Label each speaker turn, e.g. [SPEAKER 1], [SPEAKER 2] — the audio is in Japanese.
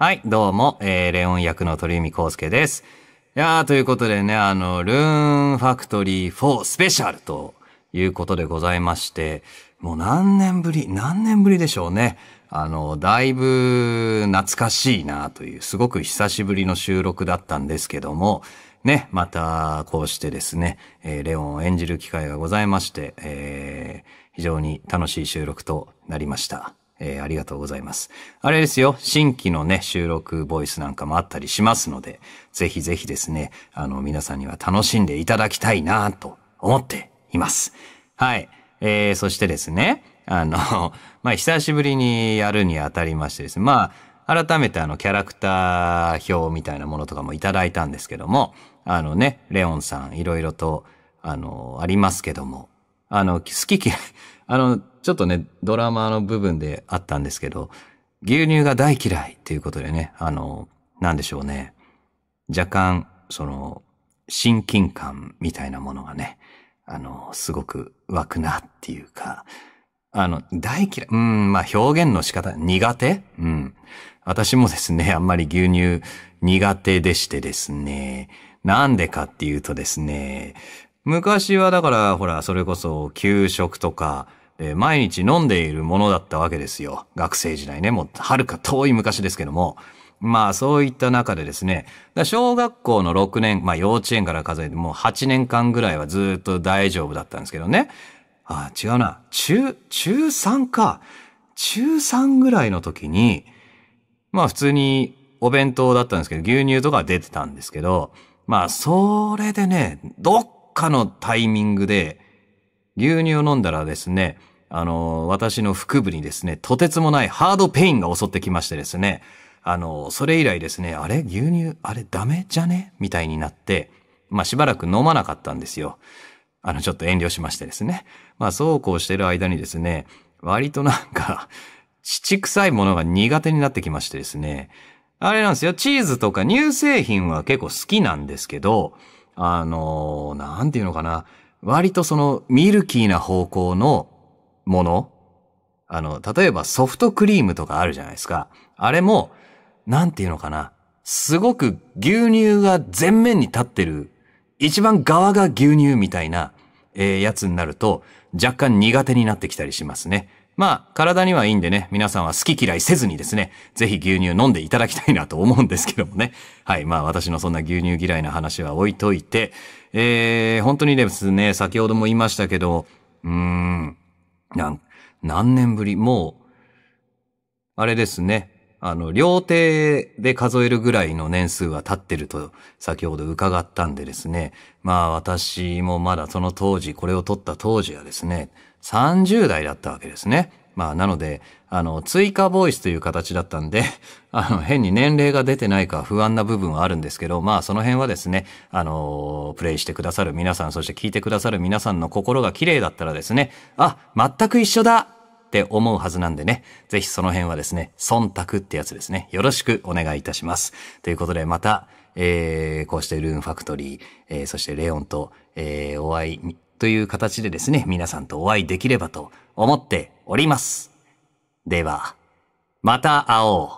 [SPEAKER 1] はい、どうも、えー、レオン役の鳥海康介です。いやー、ということでね、あの、ルーンファクトリー4スペシャルということでございまして、もう何年ぶり、何年ぶりでしょうね。あの、だいぶ懐かしいなという、すごく久しぶりの収録だったんですけども、ね、またこうしてですね、えー、レオンを演じる機会がございまして、えー、非常に楽しい収録となりました。えー、ありがとうございます。あれですよ、新規のね、収録ボイスなんかもあったりしますので、ぜひぜひですね、あの、皆さんには楽しんでいただきたいなと思っています。はい。えー、そしてですね、あの、まあ、久しぶりにやるにあたりましてですね、まあ、改めてあの、キャラクター表みたいなものとかもいただいたんですけども、あのね、レオンさん、いろいろと、あの、ありますけども、あの、好き嫌い、あの、ちょっとね、ドラマの部分であったんですけど、牛乳が大嫌いっていうことでね、あの、なんでしょうね。若干、その、親近感みたいなものがね、あの、すごく湧くなっていうか、あの、大嫌い、うん、まあ表現の仕方、苦手うん。私もですね、あんまり牛乳苦手でしてですね、なんでかっていうとですね、昔はだから、ほら、それこそ給食とか、えー、毎日飲んでいるものだったわけですよ。学生時代ね、もうはるか遠い昔ですけども。まあそういった中でですね、小学校の6年、まあ幼稚園から数えてもう8年間ぐらいはずっと大丈夫だったんですけどね。ああ違うな。中、中3か。中3ぐらいの時に、まあ普通にお弁当だったんですけど、牛乳とか出てたんですけど、まあそれでね、どっかのタイミングで、牛乳を飲んだらですね、あの、私の腹部にですね、とてつもないハードペインが襲ってきましてですね、あの、それ以来ですね、あれ牛乳、あれダメじゃねみたいになって、まあしばらく飲まなかったんですよ。あの、ちょっと遠慮しましてですね。まあそうこうしてる間にですね、割となんか、乳臭いものが苦手になってきましてですね。あれなんですよ、チーズとか乳製品は結構好きなんですけど、あの、なんていうのかな。割とそのミルキーな方向のもの、あの、例えばソフトクリームとかあるじゃないですか。あれも、なんていうのかな。すごく牛乳が全面に立ってる、一番側が牛乳みたいな、えー、やつになると、若干苦手になってきたりしますね。まあ、体にはいいんでね、皆さんは好き嫌いせずにですね、ぜひ牛乳飲んでいただきたいなと思うんですけどもね。はい、まあ私のそんな牛乳嫌いな話は置いといて、えー、本当にですね、先ほども言いましたけど、うーん、なん、何年ぶり、もう、あれですね、あの、両手で数えるぐらいの年数は経ってると先ほど伺ったんでですね。まあ私もまだその当時、これを撮った当時はですね、30代だったわけですね。まあなので、あの、追加ボイスという形だったんで、あの、変に年齢が出てないか不安な部分はあるんですけど、まあその辺はですね、あの、プレイしてくださる皆さん、そして聞いてくださる皆さんの心が綺麗だったらですね、あ、全く一緒だって思うはずなんでね、ぜひその辺はですね、忖度ってやつですね、よろしくお願いいたします。ということでまた、えー、こうしてルーンファクトリー、えー、そしてレオンと、えー、お会いという形でですね、皆さんとお会いできればと思っております。では、また会おう。